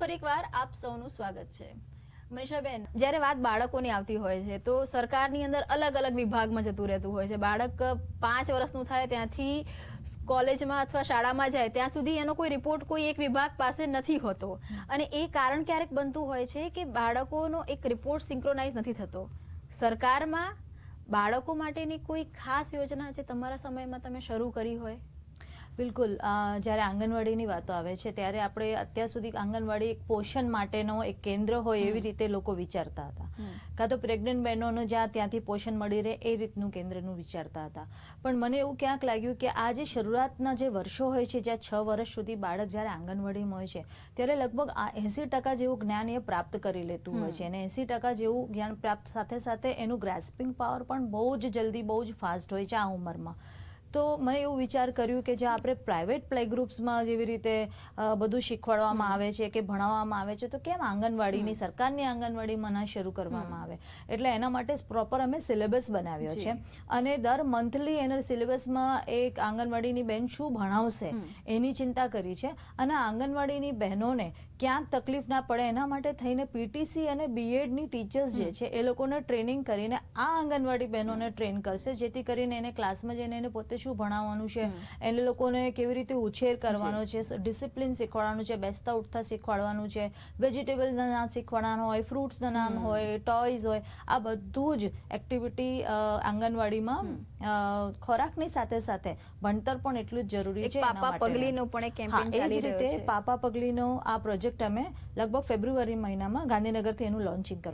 ફરી એકવાર આપ સૌનું સ્વાગત છે મનીષાબેન જ્યારે વાત બાળકોની આવતી હોય છે તો સરકારની અંદર અલગ અલગ વિભાગમાં જતું રહેતું હોય છે બાળક પાંચ વર્ષનું થાય ત્યાંથી કોલેજમાં અથવા શાળામાં જાય ત્યાં સુધી એનો કોઈ રિપોર્ટ કોઈ એક વિભાગ પાસે નથી હોતો અને એ કારણ ક્યારેક બનતું હોય છે કે બાળકોનો એક રિપોર્ટ સિંક્રોનાઇઝ નથી થતો સરકારમાં બાળકો માટેની કોઈ ખાસ યોજના જે તમારા સમયમાં તમે શરૂ કરી હોય બિલકુલ જ્યારે આંગણવાડીની વાતો આવે છે ત્યારે આપણે અત્યાર સુધી આંગણવાડી એક પોષણ માટેનો એક કેન્દ્ર હોય એવી રીતે લોકો વિચારતા હતા કાં તો પ્રેગ્નન્ટ બહેનોનો જ્યાં ત્યાંથી પોષણ મળી રહે એ રીતનું કેન્દ્રનું વિચારતા હતા પણ મને એવું ક્યાંક લાગ્યું કે આ જે શરૂઆતના જે વર્ષો હોય છે જ્યાં છ વર્ષ સુધી બાળક જ્યારે આંગણવાડીમાં હોય છે ત્યારે લગભગ આ એંસી ટકા જેવું જ્ઞાન એ પ્રાપ્ત કરી લેતું હોય છે અને એંસી ટકા જેવું જ્ઞાન પ્રાપ્ત સાથે સાથે એનું ગ્રાસ્પિંગ પાવર પણ બહુ જ જલ્દી બહુ જ ફાસ્ટ હોય છે આ ઉંમરમાં તો મેં એવું વિચાર કર્યું કે જે આપણે પ્રાઇવેટ પ્લે ગ્રુપ્સમાં જેવી રીતે બધું શીખવાડવામાં આવે છે કે ભણાવવામાં આવે છે તો કેમ આંગણવાડીની સરકારની આંગણવાડીમાં ના શરૂ કરવામાં આવે એટલે એના માટે પ્રોપર અમે સિલેબસ બનાવ્યો છે અને દર મંથલી એના સિલેબસમાં એક આંગણવાડીની બહેન શું ભણાવશે એની ચિંતા કરી છે અને આંગણવાડીની બહેનોને ક્યાંક તકલીફ ના પડે એના માટે થઈને પીટીસી અને બીએડની ટીચર્સ જે છે એ લોકોને ટ્રેનિંગ કરીને આ આંગણવાડી બહેનોને ટ્રેન કરશે જેથી કરીને એને ક્લાસમાં જઈને એને પોતે શું ભણાવવાનું છે એને લોકોને કેવી રીતે ઉછેર કરવાનો છે ડિસિપ્લિન શીખવાડવાનું છે બેસતા ઉઠતા શીખવાડવાનું છે વેજીટેબલના નામ શીખવાડવાનું હોય ફ્રૂટ્સના નામ હોય ટોયઝ હોય આ બધું જ એક્ટિવિટી આંગણવાડીમાં ખોરાકની સાથે સાથે ભણતર પણ એટલું જ જરૂરી છે પાપા પગલીનો પણ કેમ્પેન ચાલી રહ્યો પાપા પગલીનો આ પ્રોજેક્ટ અમે લગભગ ફેબ્રુઆરી મહિનામાં ગાંધીનગરથી એનું લોન્ચિંગ કર્યું